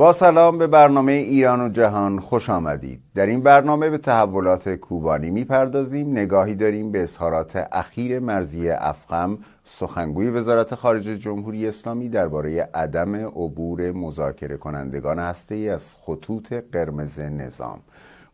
با سلام به برنامه ایران و جهان خوش آمدید در این برنامه به تحولات کوبانی میپردازیم نگاهی داریم به اظهارات اخیر مرزی افخم سخنگوی وزارت خارجه جمهوری اسلامی درباره عدم عبور مذاکره کنندگان هسته ای از خطوط قرمز نظام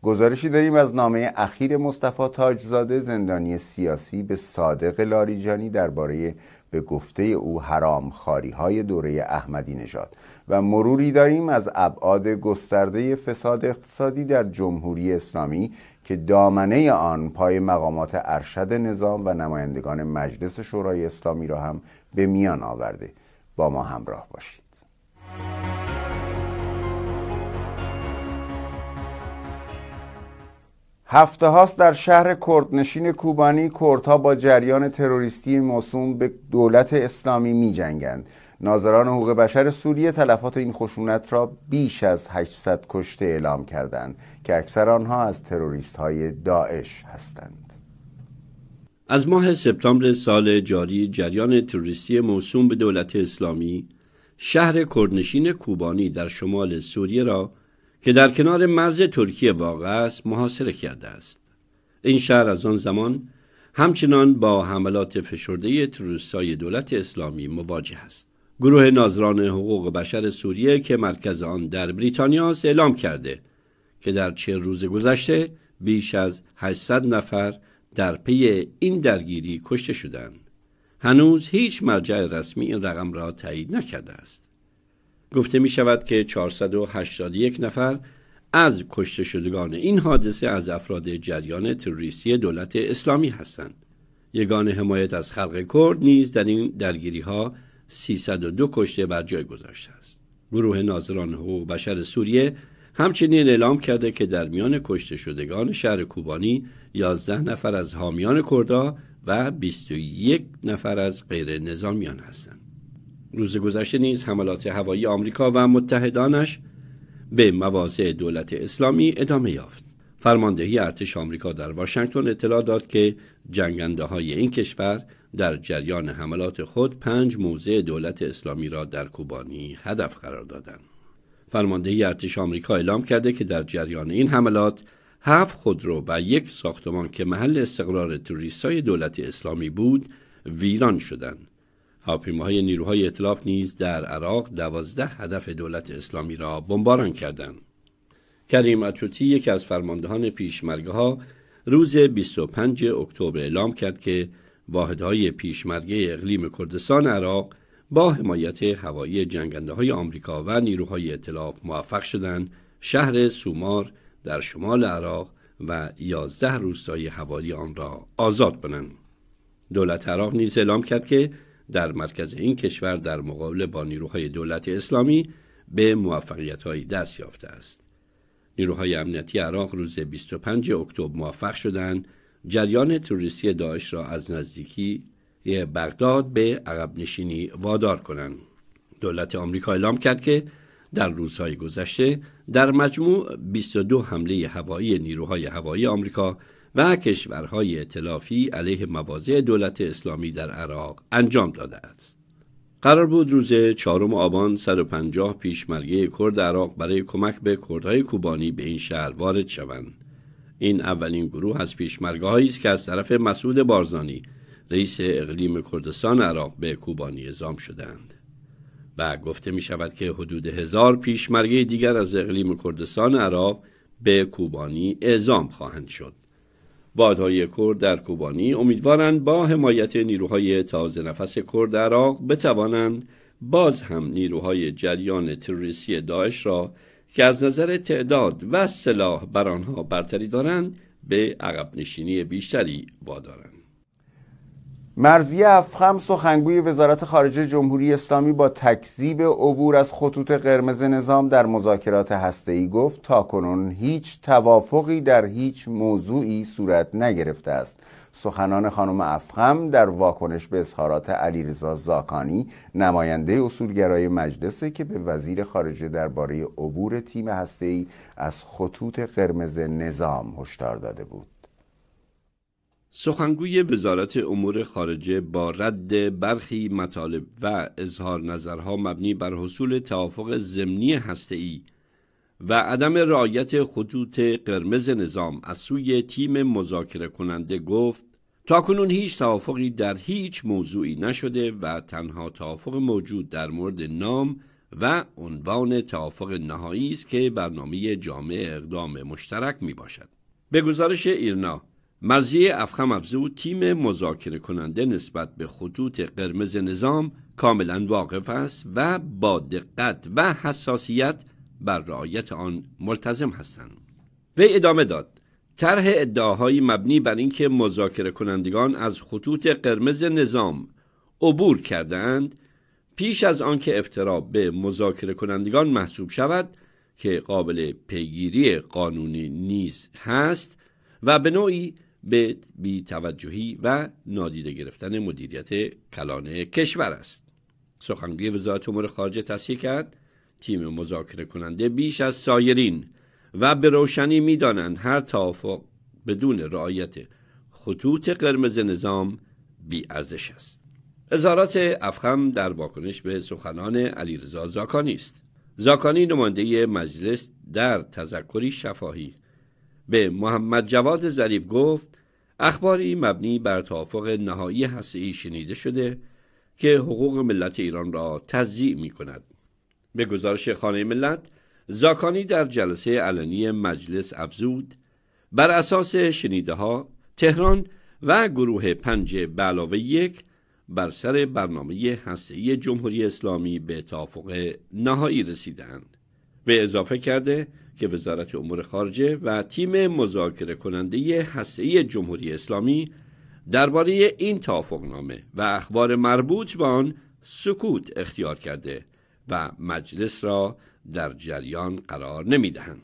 گزارشی داریم از نامه اخیر مصطفی تاجزاده زندانی سیاسی به صادق لاریجانی درباره به گفته او حرام خاری های دوره احمدی نژاد و مروری داریم از ابعاد گسترده فساد اقتصادی در جمهوری اسلامی که دامنه آن پای مقامات ارشد نظام و نمایندگان مجلس شورای اسلامی را هم به میان آورده با ما همراه باشید هفته هاست در شهر کردنشین کوبانی کردها با جریان تروریستی موسوم به دولت اسلامی می جنگند. ناظران حقوق بشر سوریه تلفات این خشونت را بیش از 800 کشته اعلام کردند که اکثر آنها از تروریست های داعش هستند. از ماه سپتامبر سال جاری جریان تروریستی موسوم به دولت اسلامی شهر کردنشین کوبانی در شمال سوریه را که در کنار مرز ترکیه واقع است محاصره کرده است این شهر از آن زمان همچنان با حملات فشرده تروسای دولت اسلامی مواجه است گروه ناظران حقوق بشر سوریه که مرکز آن در بریتانیا اعلام کرده که در چه روز گذشته بیش از 800 نفر در پی این درگیری کشته شدند هنوز هیچ مرجع رسمی این رقم را تایید نکرده است گفته می شود که 481 نفر از کشته شدگان این حادثه از افراد جریان تروریستی دولت اسلامی هستند. یگان حمایت از خلق کرد نیز در این درگیری ها 302 کشته بر جای گذاشته است. گروه ناظران حقوق بشر سوریه همچنین اعلام کرده که در میان کشته شدگان شهر کوبانی 11 نفر از حامیان کردها و 21 نفر از غیر نظامیان هستند. روز گذشته نیز حملات هوایی آمریکا و متحدانش به مواضع دولت اسلامی ادامه یافت. فرماندهی ارتش آمریکا در واشنگتن اطلاع داد که جنگنده های این کشور در جریان حملات خود پنج موضع دولت اسلامی را در کوبانی هدف قرار دادند. فرماندهی ارتش آمریکا اعلام کرده که در جریان این حملات هفت خودرو و یک ساختمان که محل استقرار توریستای دولت اسلامی بود ویران شدند. هواپیماهای نیروهای اطلاف نیز در عراق دوازده هدف دولت اسلامی را بمباران کردند کریم اتوتی یکی از فرماندهان پیشمرگه ها روز 25 اکتبر اعلام کرد که واحدهای پیشمرگه اقلیم کردستان عراق با حمایت هوایی جنگنده های آمریکا و نیروهای اطلاف موفق شدند شهر سومار در شمال عراق و 11 روستای حوالی آن را آزاد کنند. دولت عراق نیز اعلام کرد که در مرکز این کشور در مقابل با نیروهای دولت اسلامی به های دست یافته است نیروهای امنیتی عراق روز 25 اکتبر موفق شدند جریان توریستی داعش را از نزدیکی بغداد به عقب نشینی وادار کنند دولت آمریکا اعلام کرد که در روزهای گذشته در مجموع 22 حمله هوایی نیروهای هوایی آمریکا و کشورهای اطلافی علیه مواضع دولت اسلامی در عراق انجام داده است. قرار بود روز چهارم آبان 150 پیشمرگه کرد عراق برای کمک به کردهای کوبانی به این شهر وارد شوند. این اولین گروه از پیشمرگه است که از طرف مسعود بارزانی رئیس اقلیم کردستان عراق به کوبانی اعزام شدند. و گفته می شود که حدود هزار پیشمرگه دیگر از اقلیم کردستان عراق به کوبانی اعزام خواهند شد. وادهای کرد در کوبانی امیدوارند با حمایت نیروهای تازه نفس کرد در عراق بتوانند باز هم نیروهای جریان تروریستی داعش را که از نظر تعداد و سلاح بر آنها برتری دارند به عقب نشینی بیشتری وادارند مرزیه افخم سخنگوی وزارت خارجه جمهوری اسلامی با تکذیب عبور از خطوط قرمز نظام در مذاکرات هسته‌ای گفت تا کنون هیچ توافقی در هیچ موضوعی صورت نگرفته است سخنان خانم افخم در واکنش به اظهارات علیرضا زاکانی نماینده اصولگرای مجلسه که به وزیر خارجه درباره عبور تیم هسته‌ای از خطوط قرمز نظام هشدار داده بود سخنگوی وزارت امور خارجه با رد برخی مطالب و اظهار نظرها مبنی بر حصول توافق ضمنی هسته‌ای و عدم رعایت خطوط قرمز نظام از سوی تیم مذاکره کننده گفت تا کنون هیچ توافقی در هیچ موضوعی نشده و تنها توافق موجود در مورد نام و عنوان توافق نهایی است که برنامه جامع اقدام مشترک می باشد. به گزارش ایرنا مرزی افخم افزو تیم مذاکره کننده نسبت به خطوط قرمز نظام کاملا واقف است و با دقت و حساسیت بر رعایت آن ملتزم هستند وی ادامه داد طرح ادعاهایی مبنی بر اینکه مذاکره کنندگان از خطوط قرمز نظام عبور کردهاند، پیش از آنکه افترا به مذاکره کنندگان محسوب شود که قابل پیگیری قانونی نیز هست و به نوعی به بیتوجهی و نادیده گرفتن مدیریت کلان کشور است سخنگوی وزارت امور خارجه تصحیح کرد تیم مذاکره کننده بیش از سایرین و به روشنی میدانند هر توافق بدون رعایت خطوط قرمز نظام بی ازش است ازارات افخم در واکنش به سخنان علیرضا زاکانی است زاکانی نماینده مجلس در تذکری شفاهی به محمد جواد ظریف گفت اخباری مبنی بر توافق نهایی ای شنیده شده که حقوق ملت ایران را تضییع می کند. به گزارش خانه ملت زاکانی در جلسه علنی مجلس افزود بر اساس شنیده ها تهران و گروه پنج به علاوه یک بر سر برنامه ای جمهوری اسلامی به توافق نهایی رسیدند. به اضافه کرده که وزارت امور خارجه و تیم مذاکره کننده هسته جمهوری اسلامی درباره این توافقنامه و اخبار مربوط به آن سکوت اختیار کرده و مجلس را در جریان قرار نمیدهند.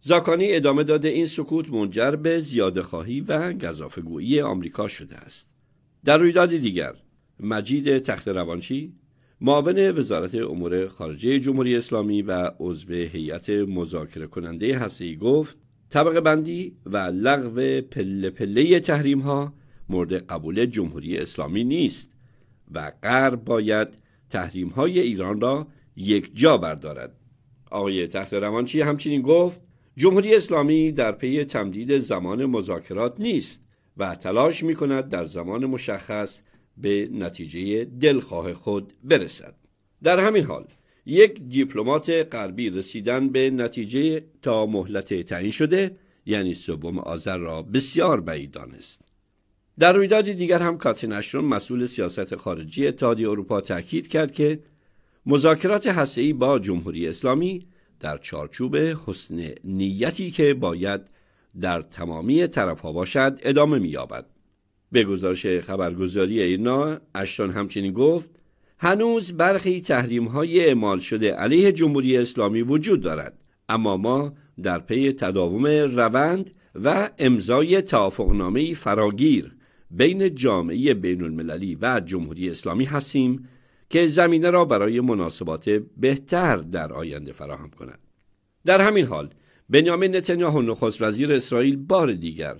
زاکانی ادامه داده این سکوت منجر به زیاده خواهی و گذافگویی آمریکا شده است. در رویداد دیگر مجید تخت روانچی معاون وزارت امور خارجه جمهوری اسلامی و عضو هیئت مذاکره کننده هستی گفت طبقه بندی و لغو پله پله تحریم ها مورد قبول جمهوری اسلامی نیست و غرب باید تحریم های ایران را یک جا بردارد آقای تخت روانچی همچنین گفت جمهوری اسلامی در پی تمدید زمان مذاکرات نیست و تلاش می کند در زمان مشخص به نتیجه دلخواه خود برسد در همین حال یک دیپلمات غربی رسیدن به نتیجه تا مهلت تعیین شده یعنی سوم آذر را بسیار بعید دانست در رویداد دیگر هم کاتیناشون مسئول سیاست خارجی اتحادیه اروپا تاکید کرد که مذاکرات هسته‌ای با جمهوری اسلامی در چارچوب حسن نیتی که باید در تمامی طرفها باشد ادامه می‌یابد به گزارش خبرگزاری اینا اشتان همچنین گفت هنوز برخی تحریم های اعمال شده علیه جمهوری اسلامی وجود دارد اما ما در پی تداوم روند و امضای توافقنامه فراگیر بین جامعه بین المللی و جمهوری اسلامی هستیم که زمینه را برای مناسبات بهتر در آینده فراهم کند. در همین حال بنیامین نتانیاهو نخست وزیر اسرائیل بار دیگر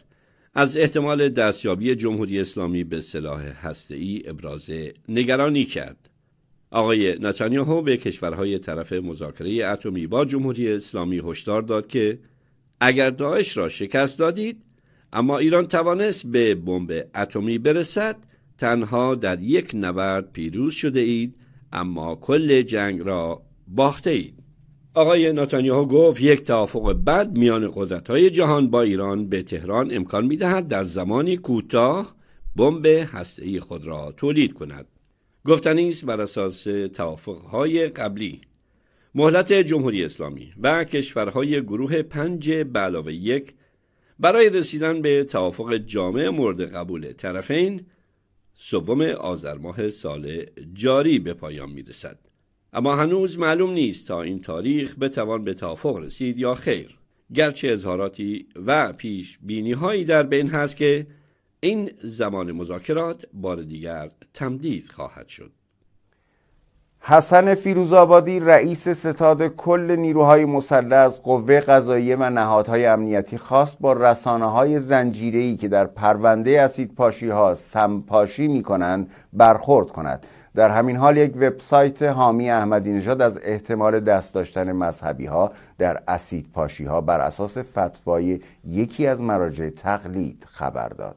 از احتمال دستیابی جمهوری اسلامی به سلاح هسته‌ای ابراز نگرانی کرد. آقای نتانیاهو به کشورهای طرف مذاکره اتمی با جمهوری اسلامی هشدار داد که اگر داعش را شکست دادید اما ایران توانست به بمب اتمی برسد تنها در یک نبرد پیروز شده اید اما کل جنگ را باخته اید آقای نتانیاهو گفت یک توافق بد میان قدرت های جهان با ایران به تهران امکان میدهد در زمانی کوتاه بمب هسته خود را تولید کند گفتنی است بر اساس های قبلی مهلت جمهوری اسلامی و کشورهای گروه پنج به یک برای رسیدن به توافق جامع مورد قبول طرفین سوم آذر ماه سال جاری به پایان می رسد. اما هنوز معلوم نیست تا این تاریخ بتوان به توافق رسید یا خیر گرچه اظهاراتی و پیش بینی هایی در بین هست که این زمان مذاکرات بار دیگر تمدید خواهد شد حسن فیروزآبادی رئیس ستاد کل نیروهای مسلح از قوه قضاییه و نهادهای امنیتی خواست با رسانه های زنجیری که در پرونده اسید پاشی ها سمپاشی می کنند برخورد کند در همین حال یک وبسایت حامی احمدی نژاد از احتمال دست داشتن مذهبی ها در اسید پاشی ها بر اساس فتوای یکی از مراجع تقلید خبر داد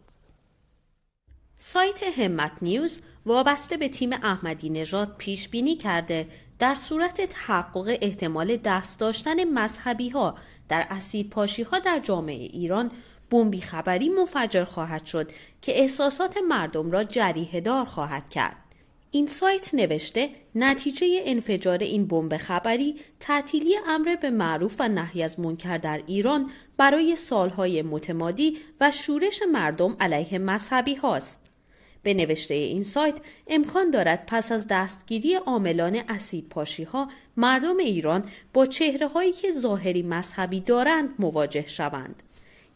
سایت همت نیوز وابسته به تیم احمدی نژاد پیش بینی کرده در صورت تحقق احتمال دست داشتن مذهبی ها در اسید پاشی ها در جامعه ایران بمبی خبری منفجر خواهد شد که احساسات مردم را جریه دار خواهد کرد. این سایت نوشته نتیجه انفجار این بمب خبری تعطیلی امر به معروف و نهی از منکر در ایران برای سالهای متمادی و شورش مردم علیه مذهبی هاست. به نوشته این سایت امکان دارد پس از دستگیری عاملان اسید پاشی ها مردم ایران با چهره هایی که ظاهری مذهبی دارند مواجه شوند.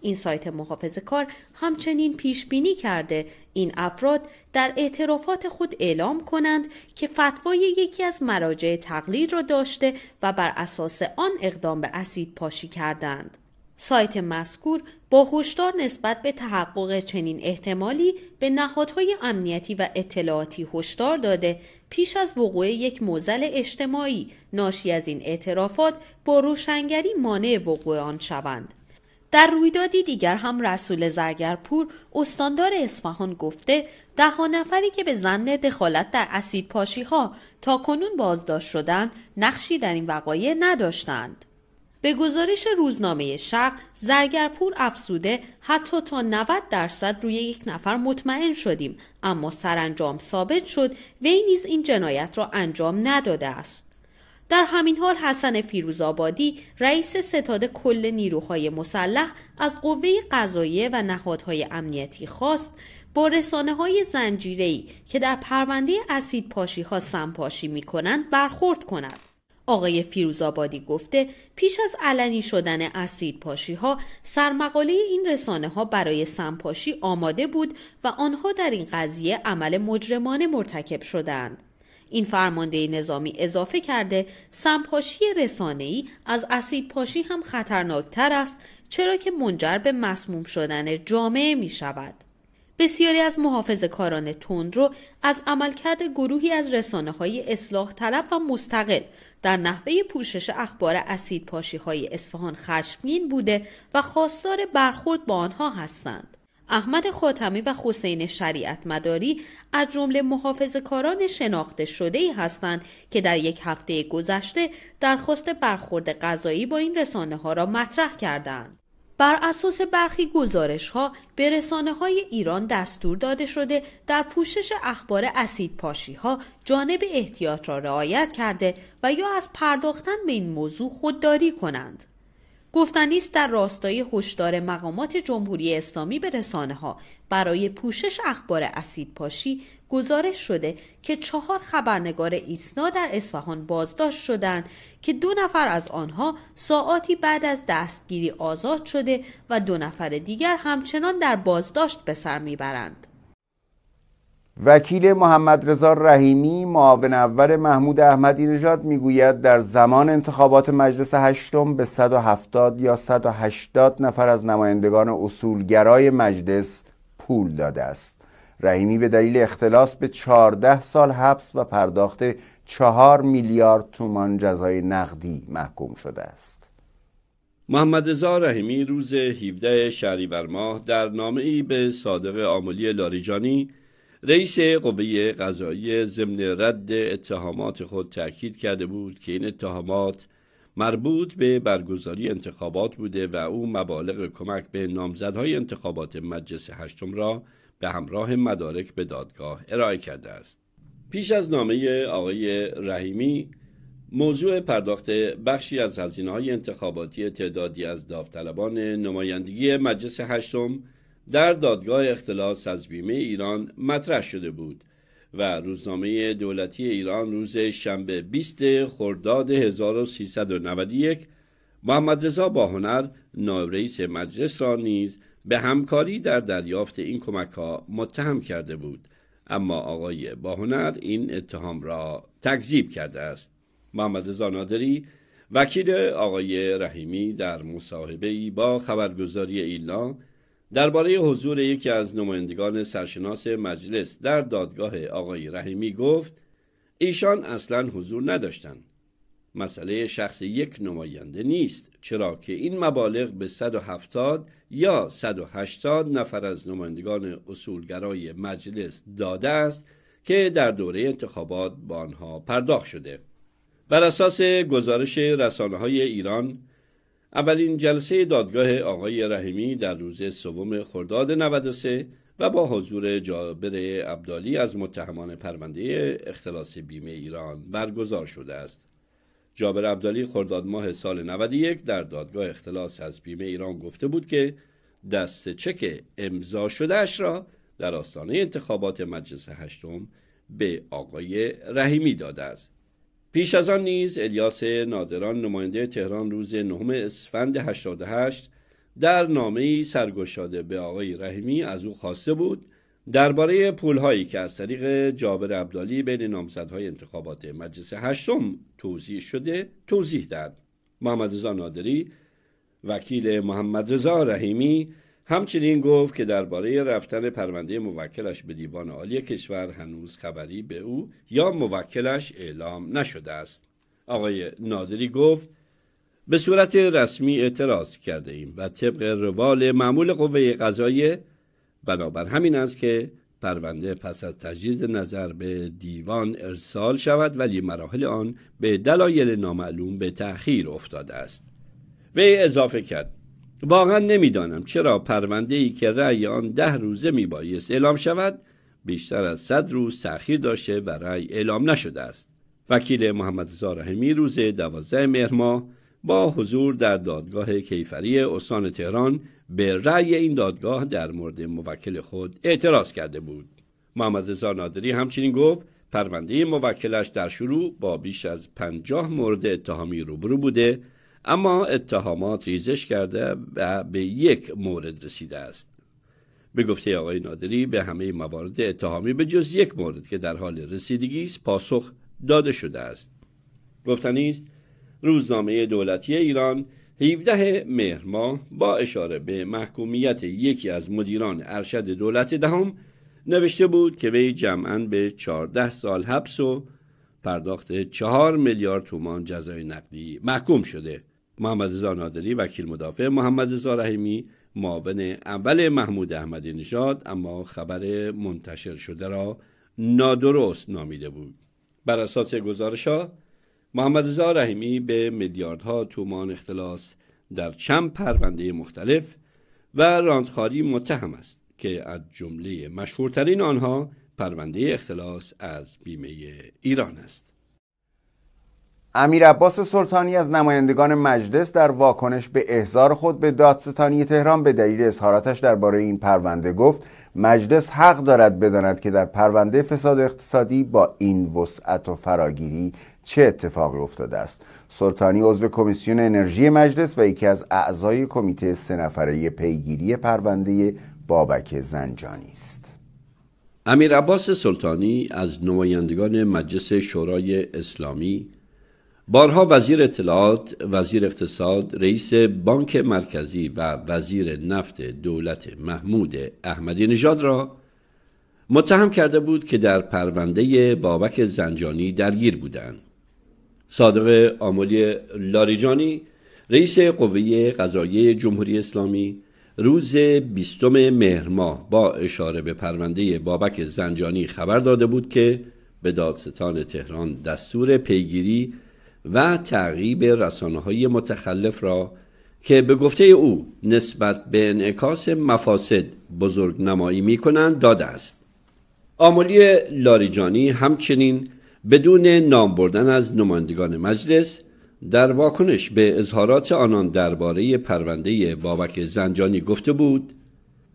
این سایت محافظ کار همچنین پیش بینی کرده این افراد در اعترافات خود اعلام کنند که فتوای یکی از مراجع تقلید را داشته و بر اساس آن اقدام به اسید پاشی کردند. سایت مذکور با هشدار نسبت به تحقق چنین احتمالی به نهادهای امنیتی و اطلاعاتی هشدار داده پیش از وقوع یک موزل اجتماعی ناشی از این اعترافات با روشنگری مانع وقوع آن شوند در رویدادی دیگر هم رسول زرگرپور استاندار اصفهان گفته ده نفری که به زن دخالت در اسید پاشی ها تا کنون بازداشت شدند نقشی در این وقایع نداشتند. به گزارش روزنامه شرق زرگرپور افسوده حتی تا 90 درصد روی یک نفر مطمئن شدیم اما سرانجام ثابت شد وی نیز این جنایت را انجام نداده است در همین حال حسن فیروزآبادی رئیس ستاد کل نیروهای مسلح از قوه قضاییه و نهادهای امنیتی خواست با رسانه های زنجیری که در پرونده اسید پاشی ها سمپاشی می کنند برخورد کند. آقای فیروزآبادی گفته پیش از علنی شدن اسید پاشی ها سرمقاله این رسانه ها برای سمپاشی آماده بود و آنها در این قضیه عمل مجرمانه مرتکب شدند. این فرمانده نظامی اضافه کرده سمپاشی رسانه‌ای از اسید پاشی هم خطرناکتر است چرا که منجر به مسموم شدن جامعه می شود. بسیاری از محافظ کاران رو از عملکرد گروهی از رسانه های اصلاح طلب و مستقل در نحوه پوشش اخبار اسید پاشی های اصفهان خشمگین بوده و خواستار برخورد با آنها هستند. احمد خاتمی و حسین شریعت مداری از جمله کاران شناخته شده ای هستند که در یک هفته گذشته درخواست برخورد غذایی با این رسانه ها را مطرح کردند. بر اساس برخی گزارش ها به رسانه های ایران دستور داده شده در پوشش اخبار اسید پاشی ها جانب احتیاط را رعایت کرده و یا از پرداختن به این موضوع خودداری کنند. گفتنیست در راستای هشدار مقامات جمهوری اسلامی به رسانه ها برای پوشش اخبار اسید پاشی گزارش شده که چهار خبرنگار ایسنا در اصفهان بازداشت شدند که دو نفر از آنها ساعتی بعد از دستگیری آزاد شده و دو نفر دیگر همچنان در بازداشت به سر میبرند. وکیل محمد رضا رحیمی معاون اول محمود احمدی نژاد میگوید در زمان انتخابات مجلس هشتم به 170 یا 180 نفر از نمایندگان اصولگرای مجلس پول داده است رحیمی به دلیل اختلاس به 14 سال حبس و پرداخت 4 میلیارد تومان جزای نقدی محکوم شده است محمد رضا رحیمی روز 17 شهریور ماه در ای به صادق آملی لاریجانی رئیس قوه قضایی ضمن رد اتهامات خود تاکید کرده بود که این اتهامات مربوط به برگزاری انتخابات بوده و او مبالغ کمک به نامزدهای انتخابات مجلس هشتم را به همراه مدارک به دادگاه ارائه کرده است پیش از نامه آقای رحیمی موضوع پرداخت بخشی از هزینه انتخاباتی تعدادی از داوطلبان نمایندگی مجلس هشتم در دادگاه اختلاس از بیمه ایران مطرح شده بود و روزنامه دولتی ایران روز شنبه 20 خرداد 1391 محمد رضا باهنر نایب رئیس مجلس را نیز به همکاری در دریافت این کمک ها متهم کرده بود اما آقای باهنر این اتهام را تکذیب کرده است محمد رضا نادری وکیل آقای رحیمی در مصاحبه با خبرگزاری ایلنا درباره حضور یکی از نمایندگان سرشناس مجلس در دادگاه آقای رحیمی گفت ایشان اصلا حضور نداشتند مسئله شخص یک نماینده نیست چرا که این مبالغ به 170 یا 180 نفر از نمایندگان اصولگرای مجلس داده است که در دوره انتخابات با آنها پرداخت شده بر اساس گزارش رسانه های ایران اولین جلسه دادگاه آقای رحیمی در روز سوم خرداد 93 و با حضور جابر عبدالی از متهمان پرونده اختلاس بیمه ایران برگزار شده است. جابر عبدالی خرداد ماه سال 91 در دادگاه اختلاس از بیمه ایران گفته بود که دست چک امضا شدهش را در آستانه انتخابات مجلس هشتم به آقای رحیمی داده است پیش از آن نیز الیاس نادران نماینده تهران روز نهم اسفند 88 در نامه سرگشاده به آقای رحیمی از او خواسته بود درباره پولهایی که از طریق جابر عبدالی بین نامزدهای انتخابات مجلس هشتم توضیح شده توضیح داد محمد رضا نادری وکیل محمد رضا رحیمی همچنین گفت که درباره رفتن پرونده موکلش به دیوان عالی کشور هنوز خبری به او یا موکلش اعلام نشده است آقای نادری گفت به صورت رسمی اعتراض کرده ایم و طبق روال معمول قوه قضایه بنابر همین است که پرونده پس از تجدید نظر به دیوان ارسال شود ولی مراحل آن به دلایل نامعلوم به تأخیر افتاده است وی اضافه کرد واقعا نمیدانم چرا پرونده ای که رأی آن ده روزه بایست اعلام شود بیشتر از صد روز تأخیر داشته و رأی اعلام نشده است وکیل محمد زاره روز دوازده مهر با حضور در دادگاه کیفری استان تهران به رأی این دادگاه در مورد موکل خود اعتراض کرده بود محمد رضا نادری همچنین گفت پرونده موکلش در شروع با بیش از پنجاه مورد اتهامی روبرو بوده اما اتهامات ریزش کرده و به یک مورد رسیده است به گفته آقای نادری به همه موارد اتهامی به جز یک مورد که در حال رسیدگی است پاسخ داده شده است گفته است روزنامه دولتی ایران 17 مهر ماه با اشاره به محکومیت یکی از مدیران ارشد دولت دهم نوشته بود که وی جمعا به 14 سال حبس و پرداخت چهار میلیارد تومان جزای نقدی محکوم شده محمد رضا نادری وکیل مدافع محمد رضا رحیمی معاون اول محمود احمدی نژاد اما خبر منتشر شده را نادرست نامیده بود بر اساس گزارش ها محمد رضا رحیمی به میلیاردها تومان اختلاس در چند پرونده مختلف و راندخاری متهم است که از جمله مشهورترین آنها پرونده اختلاس از بیمه ایران است امیر عباس سلطانی از نمایندگان مجلس در واکنش به احضار خود به دادستانی تهران به دلیل اظهاراتش درباره این پرونده گفت مجلس حق دارد بداند که در پرونده فساد اقتصادی با این وسعت و فراگیری چه اتفاقی افتاده است سلطانی عضو کمیسیون انرژی مجلس و یکی از اعضای کمیته سه نفره پیگیری پرونده بابک زنجانی است امیر عباس سلطانی از نمایندگان مجلس شورای اسلامی بارها وزیر اطلاعات، وزیر اقتصاد، رئیس بانک مرکزی و وزیر نفت دولت محمود احمدی نژاد را متهم کرده بود که در پرونده بابک زنجانی درگیر بودند. صادق آملی لاریجانی رئیس قوه قضایی جمهوری اسلامی روز بیستم مهر با اشاره به پرونده بابک زنجانی خبر داده بود که به دادستان تهران دستور پیگیری و تعقیب رسانه های متخلف را که به گفته او نسبت به انعکاس مفاسد بزرگ نمایی می کنند داده است. آملی لاریجانی همچنین بدون نام بردن از نمایندگان مجلس در واکنش به اظهارات آنان درباره پرونده بابک زنجانی گفته بود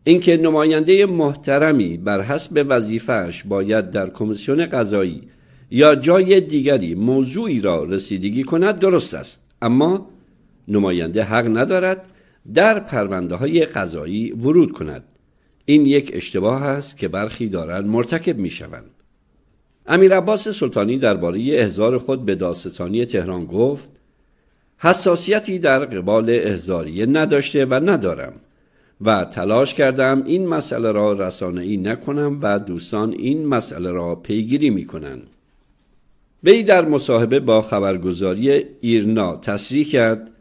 اینکه نماینده محترمی بر حسب وظیفهش باید در کمیسیون قضایی یا جای دیگری موضوعی را رسیدگی کند درست است اما نماینده حق ندارد در پرونده های قضایی ورود کند این یک اشتباه است که برخی دارند مرتکب می شوند امیر عباس سلطانی درباره احضار خود به داستانی تهران گفت حساسیتی در قبال احزاریه نداشته و ندارم و تلاش کردم این مسئله را ای نکنم و دوستان این مسئله را پیگیری می وی در مصاحبه با خبرگزاری ایرنا تصریح کرد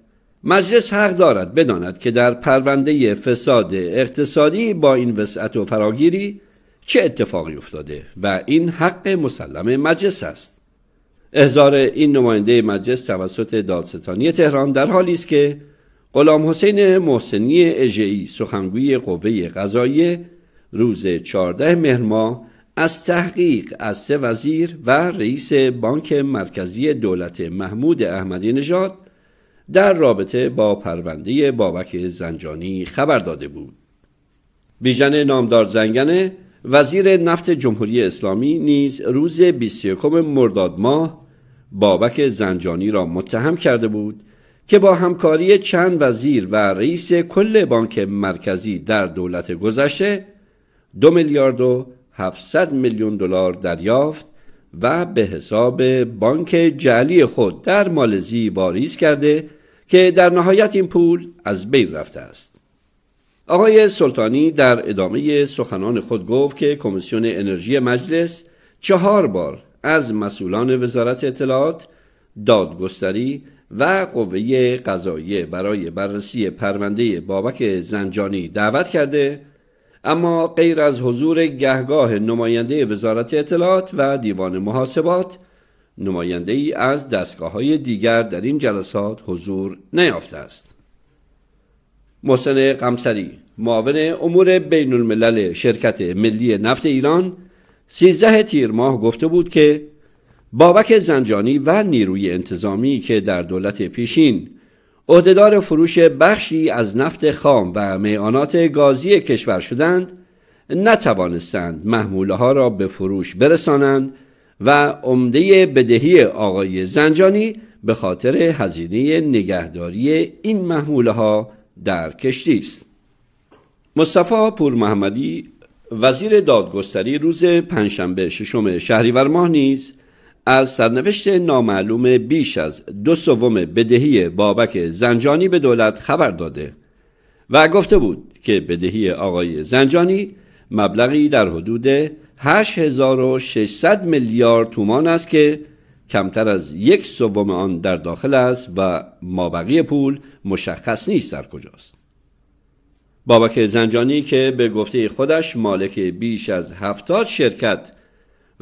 مجلس حق دارد بداند که در پرونده فساد اقتصادی با این وسعت و فراگیری چه اتفاقی افتاده و این حق مسلم مجلس است احضار این نماینده مجلس توسط دادستانی تهران در حالی است که غلام حسین محسنی اژه‌ای سخنگوی قوه قضاییه روز 14 مهر از تحقیق از سه وزیر و رئیس بانک مرکزی دولت محمود احمدی نژاد در رابطه با پرونده بابک زنجانی خبر داده بود. بیژن نامدار زنگنه وزیر نفت جمهوری اسلامی نیز روز 21 مرداد ماه بابک زنجانی را متهم کرده بود که با همکاری چند وزیر و رئیس کل بانک مرکزی در دولت گذشته دو میلیارد و 700 میلیون دلار دریافت و به حساب بانک جعلی خود در مالزی واریز کرده که در نهایت این پول از بین رفته است. آقای سلطانی در ادامه سخنان خود گفت که کمیسیون انرژی مجلس چهار بار از مسئولان وزارت اطلاعات دادگستری و قوه قضاییه برای بررسی پرونده بابک زنجانی دعوت کرده اما غیر از حضور گهگاه نماینده وزارت اطلاعات و دیوان محاسبات نماینده ای از دستگاه های دیگر در این جلسات حضور نیافته است محسن قمسری معاون امور بین الملل شرکت ملی نفت ایران سیزده تیر ماه گفته بود که بابک زنجانی و نیروی انتظامی که در دولت پیشین عهدهدار فروش بخشی از نفت خام و میانات گازی کشور شدند نتوانستند محموله ها را به فروش برسانند و عمده بدهی آقای زنجانی به خاطر هزینه نگهداری این محموله ها در کشتی است مصطفی پور محمدی وزیر دادگستری روز پنجشنبه ششم شهریور ماه نیز از سرنوشت نامعلوم بیش از دو سوم بدهی بابک زنجانی به دولت خبر داده و گفته بود که بدهی آقای زنجانی مبلغی در حدود 8600 میلیارد تومان است که کمتر از یک سوم آن در داخل است و مابقی پول مشخص نیست در کجاست بابک زنجانی که به گفته خودش مالک بیش از هفتاد شرکت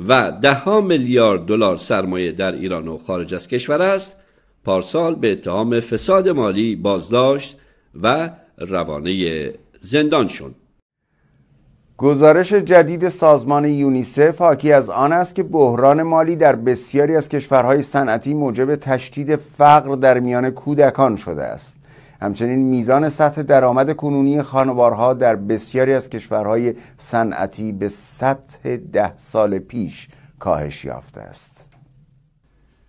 و دهها میلیارد دلار سرمایه در ایران و خارج از کشور است پارسال به اتهام فساد مالی بازداشت و روانه زندان شد گزارش جدید سازمان یونیسف حاکی از آن است که بحران مالی در بسیاری از کشورهای صنعتی موجب تشدید فقر در میان کودکان شده است همچنین میزان سطح درآمد کنونی خانوارها در بسیاری از کشورهای صنعتی به سطح ده سال پیش کاهش یافته است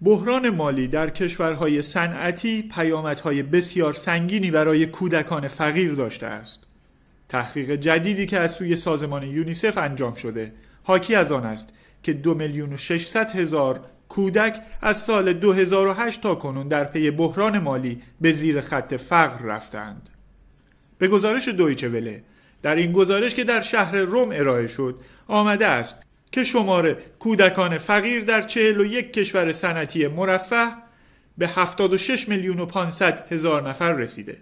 بحران مالی در کشورهای صنعتی پیامدهای بسیار سنگینی برای کودکان فقیر داشته است تحقیق جدیدی که از سوی سازمان یونیسف انجام شده حاکی از آن است که دو میلیون و هزار کودک از سال 2008 تا کنون در پی بحران مالی به زیر خط فقر رفتند. به گزارش دویچه وله در این گزارش که در شهر روم ارائه شد آمده است که شمار کودکان فقیر در 41 کشور صنعتی مرفه به 76 میلیون و 500 هزار نفر رسیده.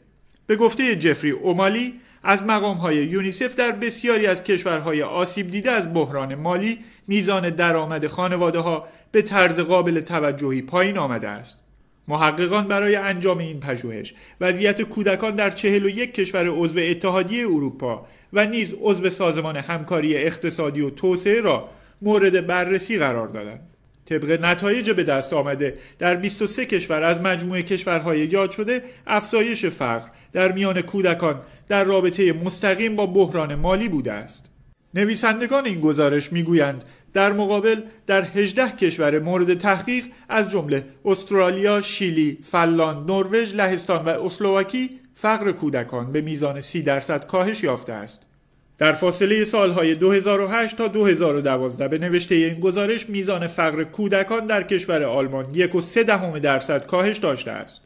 به گفته جفری اومالی از مقام های یونیسف در بسیاری از کشورهای آسیب دیده از بحران مالی میزان درآمد خانواده ها به طرز قابل توجهی پایین آمده است. محققان برای انجام این پژوهش وضعیت کودکان در چهل و یک کشور عضو اتحادیه اروپا و نیز عضو سازمان همکاری اقتصادی و توسعه را مورد بررسی قرار دادند. طبق نتایج به دست آمده در 23 کشور از مجموعه کشورهای یاد شده افزایش فقر در میان کودکان در رابطه مستقیم با بحران مالی بوده است نویسندگان این گزارش میگویند در مقابل در 18 کشور مورد تحقیق از جمله استرالیا، شیلی، فلاند نروژ، لهستان و اسلواکی فقر کودکان به میزان 30 درصد کاهش یافته است. در فاصله سالهای 2008 تا 2012 به نوشته این گزارش میزان فقر کودکان در کشور آلمان یک و سه دهم درصد کاهش داشته است.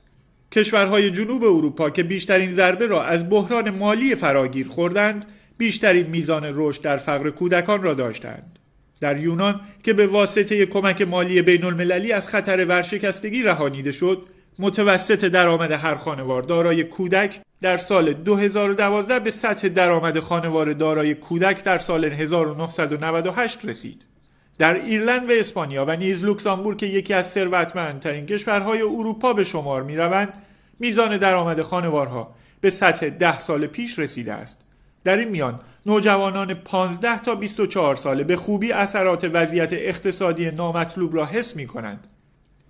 کشورهای جنوب اروپا که بیشترین ضربه را از بحران مالی فراگیر خوردند، بیشترین میزان رشد در فقر کودکان را داشتند. در یونان که به واسطه کمک مالی بین المللی از خطر ورشکستگی رهانیده شد، متوسط درآمد هر خانوار دارای کودک در سال 2012 به سطح درآمد خانوار دارای کودک در سال 1998 رسید. در ایرلند و اسپانیا و نیز لوکزامبورگ که یکی از ثروتمندترین کشورهای اروپا به شمار روند میزان درآمد خانوارها به سطح 10 سال پیش رسیده است در این میان نوجوانان 15 تا 24 ساله به خوبی اثرات وضعیت اقتصادی نامطلوب را حس می کنند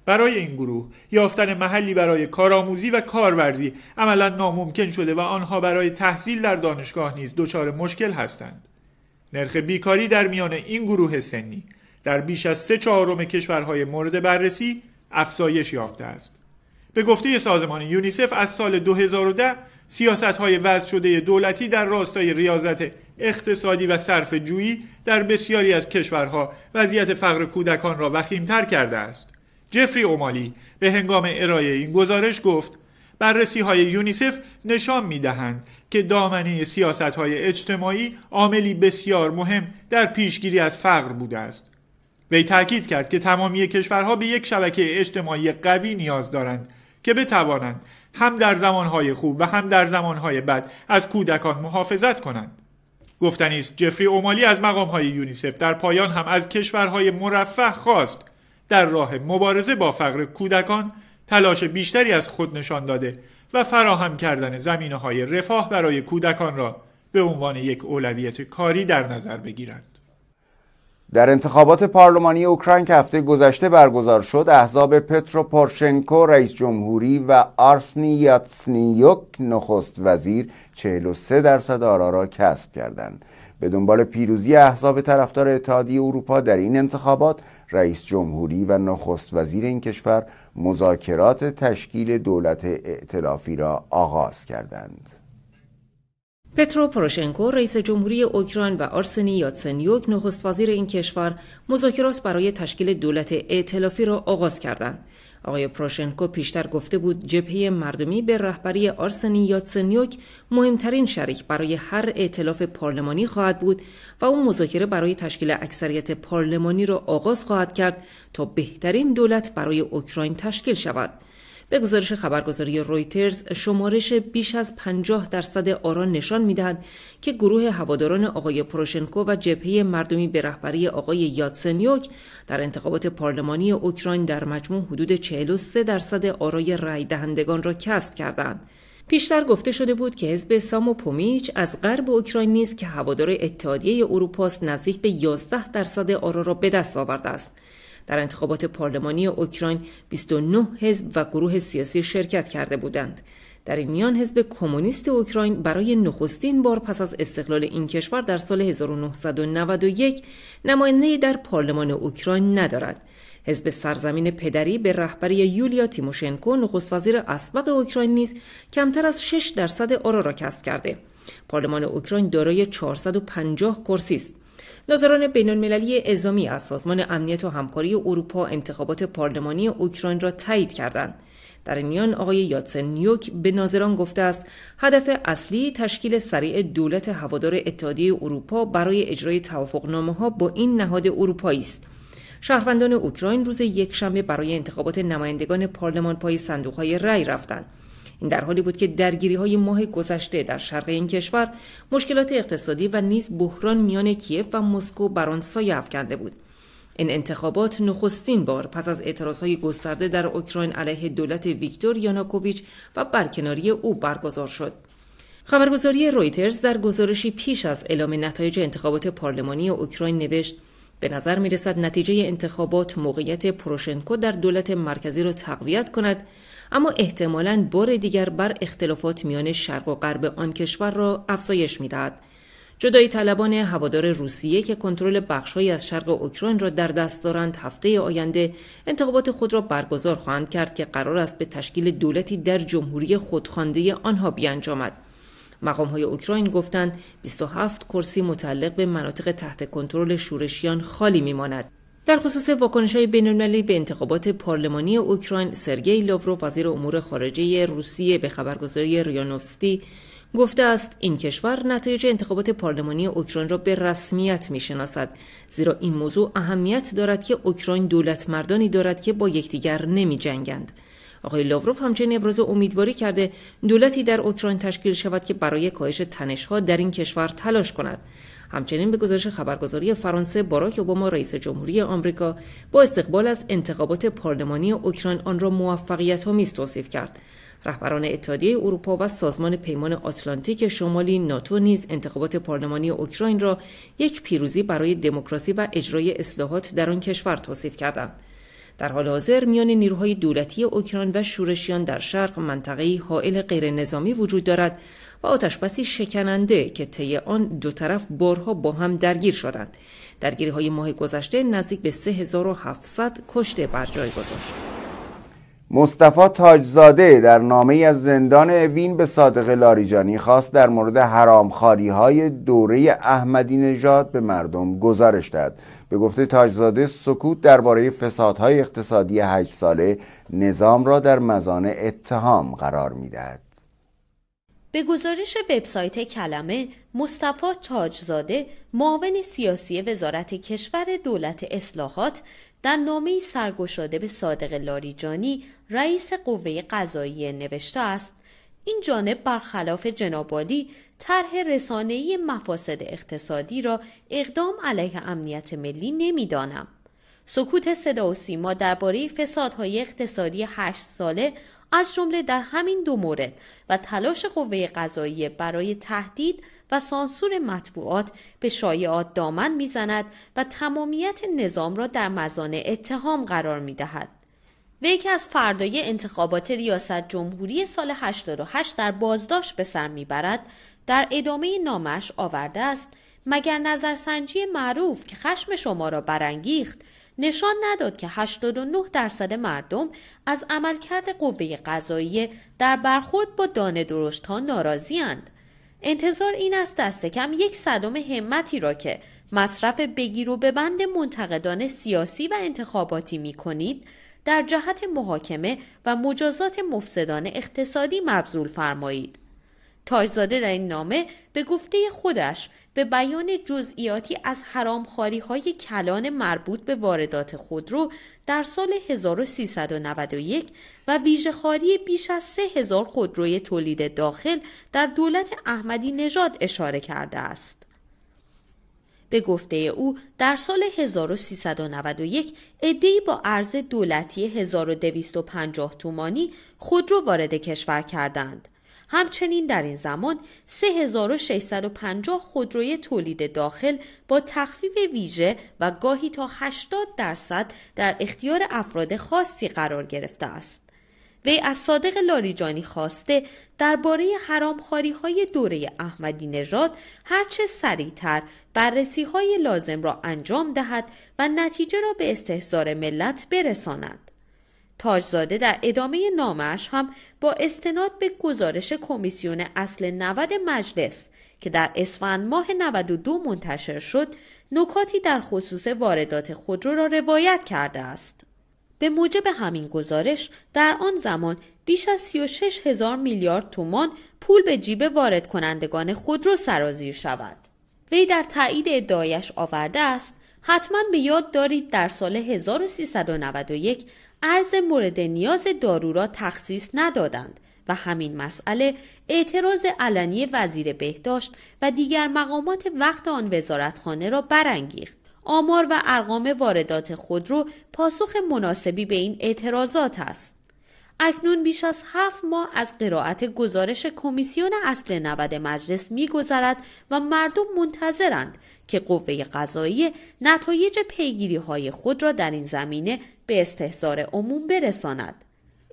برای این گروه یافتن محلی برای کارآموزی و کارورزی عملا ناممکن شده و آنها برای تحصیل در دانشگاه نیز دچار مشکل هستند نرخ بیکاری در میان این گروه سنی در بیش از سه چهارم کشورهای مورد بررسی افزایش یافته است به گفته سازمان یونیسف از سال 2010 سیاست های وضع شده دولتی در راستای ریاضت اقتصادی و صرف جویی در بسیاری از کشورها وضعیت فقر کودکان را وخیمتر کرده است جفری اومالی به هنگام ارائه این گزارش گفت بررسی های یونیسف نشان می دهند که دامنه سیاست های اجتماعی عاملی بسیار مهم در پیشگیری از فقر بوده است. وی تاکید کرد که تمامی کشورها به یک شبکه اجتماعی قوی نیاز دارند که بتوانند هم در زمانهای خوب و هم در زمانهای بد از کودکان محافظت کنند. گفتنیست جفری اومالی از های یونیسف در پایان هم از کشورهای مرفه خواست در راه مبارزه با فقر کودکان تلاش بیشتری از خود نشان داده و فراهم کردن زمینه های رفاه برای کودکان را به عنوان یک اولویت کاری در نظر بگیرند. در انتخابات پارلمانی اوکراین که هفته گذشته برگزار شد احزاب پترو پورشنکو رئیس جمهوری و آرسنی یاتسنیوک نخست وزیر 43 درصد آرا را کسب کردند به دنبال پیروزی احزاب طرفدار اتحادیه اروپا در این انتخابات رئیس جمهوری و نخست وزیر این کشور مذاکرات تشکیل دولت ائتلافی را آغاز کردند. پترو پروشنکو رئیس جمهوری اوکراین و آرسنی یاتسنیوک نخست وزیر این کشور مذاکرات برای تشکیل دولت ائتلافی را آغاز کردند. آقای پروشنکو پیشتر گفته بود جبهه مردمی به رهبری آرسنی یاتسنیوک مهمترین شریک برای هر ائتلاف پارلمانی خواهد بود و او مذاکره برای تشکیل اکثریت پارلمانی را آغاز خواهد کرد تا بهترین دولت برای اوکراین تشکیل شود به گزارش خبرگزاری رویترز شمارش بیش از 50 درصد آرا نشان میدهد که گروه هواداران آقای پروشنکو و جبهه مردمی به رهبری آقای یاتسنیوک در انتخابات پارلمانی اوکراین در مجموع حدود 43 درصد آرای رای دهندگان را کسب کردند. پیشتر گفته شده بود که حزب سامو پومیچ از غرب اوکراین نیز که هوادار اتحادیه اروپاست نزدیک به 11 درصد آرا را به دست آورده است در انتخابات پارلمانی اوکراین 29 حزب و گروه سیاسی شرکت کرده بودند. در این میان حزب کمونیست اوکراین برای نخستین بار پس از استقلال این کشور در سال 1991 نماینده در پارلمان اوکراین ندارد. حزب سرزمین پدری به رهبری یولیا تیموشنکو نخست وزیر اسبق اوکراین نیز کمتر از 6 درصد آرا را کسب کرده. پارلمان اوکراین دارای 450 کرسی است. ناظران بین المللی اعزامی از سازمان امنیت و همکاری اروپا انتخابات پارلمانی اوکراین را تایید کردند. در این میان آقای یاتسن نیوک به ناظران گفته است هدف اصلی تشکیل سریع دولت هوادار اتحادیه اروپا برای اجرای نامه ها با این نهاد اروپایی است. شهروندان اوکراین روز یکشنبه برای انتخابات نمایندگان پارلمان پای صندوق های رأی رفتند. این در حالی بود که درگیری های ماه گذشته در شرق این کشور مشکلات اقتصادی و نیز بحران میان کیف و مسکو بر آن سایه افکنده بود این انتخابات نخستین بار پس از های گسترده در اوکراین علیه دولت ویکتور یاناکوویچ و برکناری او برگزار شد خبرگزاری رویترز در گزارشی پیش از اعلام نتایج انتخابات پارلمانی اوکراین نوشت به نظر می رسد نتیجه انتخابات موقعیت پروشنکو در دولت مرکزی را تقویت کند اما احتمالا بار دیگر بر اختلافات میان شرق و غرب آن کشور را افزایش میدهد جدای طلبان هوادار روسیه که کنترل بخشهایی از شرق اوکراین را در دست دارند هفته آینده انتخابات خود را برگزار خواهند کرد که قرار است به تشکیل دولتی در جمهوری خودخوانده آنها بیانجامد مقام های اوکراین گفتند 27 کرسی متعلق به مناطق تحت کنترل شورشیان خالی میماند در خصوص واکنش های به انتخابات پارلمانی اوکراین سرگئی لاورو وزیر امور خارجه روسیه به خبرگزاری ریانوفسکی گفته است این کشور نتایج انتخابات پارلمانی اوکراین را به رسمیت میشناسد زیرا این موضوع اهمیت دارد که اوکراین دولت مردانی دارد که با یکدیگر نمی جنگند. آقای لاوروف همچنین ابراز امیدواری کرده دولتی در اوکراین تشکیل شود که برای کاهش تنشها در این کشور تلاش کند همچنین به گزارش خبرگزاری فرانسه باراک اوباما رئیس جمهوری آمریکا با استقبال از انتخابات پارلمانی اوکراین آن را موفقیت آمیز توصیف کرد رهبران اتحادیه اروپا و سازمان پیمان آتلانتیک شمالی ناتو نیز انتخابات پارلمانی اوکراین را یک پیروزی برای دموکراسی و اجرای اصلاحات در آن کشور توصیف کردند در حال حاضر میان نیروهای دولتی اوکراین و شورشیان در شرق منطقه‌ای حائل غیرنظامی وجود دارد و آتشبسی شکننده که طی آن دو طرف بارها با هم درگیر شدند درگیری های ماه گذشته نزدیک به 3700 کشته بر جای گذاشت مصطفی تاجزاده در نامه از زندان اوین به صادق لاریجانی خواست در مورد حرامخاری های دوره احمدی نژاد به مردم گزارش داد. به گفته تاجزاده سکوت درباره فسادهای اقتصادی هشت ساله نظام را در مزان اتهام قرار میدهد به گزارش وبسایت کلمه مصطفی تاجزاده معاون سیاسی وزارت کشور دولت اصلاحات در نامه سرگشاده به صادق لاریجانی رئیس قوه قضاییه نوشته است این جانب برخلاف جنابالی طرح رسانه‌ای مفاسد اقتصادی را اقدام علیه امنیت ملی نمیدانم سکوت صدا و سیما درباره فسادهای اقتصادی هشت ساله از جمله در همین دو مورد و تلاش قوه قضایی برای تهدید و سانسور مطبوعات به شایعات دامن میزند و تمامیت نظام را در مزان اتهام قرار میدهد وی که از فردای انتخابات ریاست جمهوری سال 88 در بازداشت به سر میبرد در ادامه نامش آورده است مگر نظرسنجی معروف که خشم شما را برانگیخت نشان نداد که 89 درصد مردم از عملکرد قوه قضایی در برخورد با دانه درشت ها ناراضی اند. انتظار این است دست کم یک صدم همتی را که مصرف بگیر و بند منتقدان سیاسی و انتخاباتی می کنید در جهت محاکمه و مجازات مفسدان اقتصادی مبذول فرمایید. تاجزاده در این نامه به گفته خودش به بیان جزئیاتی از حرام های کلان مربوط به واردات خودرو در سال 1391 و ویژه خاری بیش از 3000 خودروی تولید داخل در دولت احمدی نژاد اشاره کرده است. به گفته او در سال 1391 ادهی با ارز دولتی 1250 تومانی خودرو وارد کشور کردند همچنین در این زمان 3650 خودروی تولید داخل با تخفیف ویژه و گاهی تا 80 درصد در اختیار افراد خاصی قرار گرفته است. وی از صادق لاریجانی خواسته درباره حرامخاری های دوره احمدی نژاد هرچه سریعتر بررسی های لازم را انجام دهد و نتیجه را به استحضار ملت برساند. تاجزاده در ادامه نامش هم با استناد به گزارش کمیسیون اصل 90 مجلس که در اسفند ماه 92 منتشر شد نکاتی در خصوص واردات خودرو را روایت کرده است. به موجب همین گزارش در آن زمان بیش از 36 هزار میلیارد تومان پول به جیب وارد کنندگان خودرو سرازیر شود. وی در تایید ادعایش آورده است حتما به یاد دارید در سال 1391 ارز مورد نیاز دارو را تخصیص ندادند و همین مسئله اعتراض علنی وزیر بهداشت و دیگر مقامات وقت آن وزارتخانه را برانگیخت آمار و ارقام واردات خودرو پاسخ مناسبی به این اعتراضات است اکنون بیش از هفت ماه از قرائت گزارش کمیسیون اصل نود مجلس میگذرد و مردم منتظرند که قوه قضایی نتایج پیگیری های خود را در این زمینه به استحصار عموم برساند.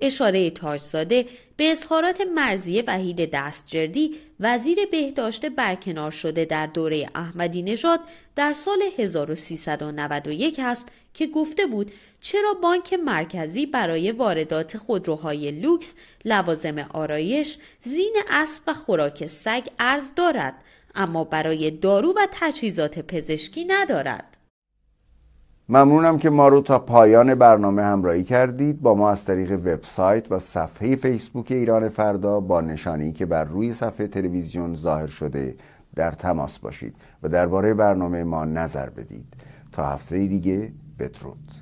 اشاره تاجزاده به اظهارات مرزی وحید دستجردی وزیر بهداشت برکنار شده در دوره احمدی نژاد در سال 1391 است که گفته بود چرا بانک مرکزی برای واردات خودروهای لوکس لوازم آرایش زین اسب و خوراک سگ ارز دارد اما برای دارو و تجهیزات پزشکی ندارد ممنونم که ما رو تا پایان برنامه همراهی کردید با ما از طریق وبسایت و صفحه فیسبوک ایران فردا با نشانی که بر روی صفحه تلویزیون ظاهر شده در تماس باشید و درباره برنامه ما نظر بدید تا هفته دیگه بدرود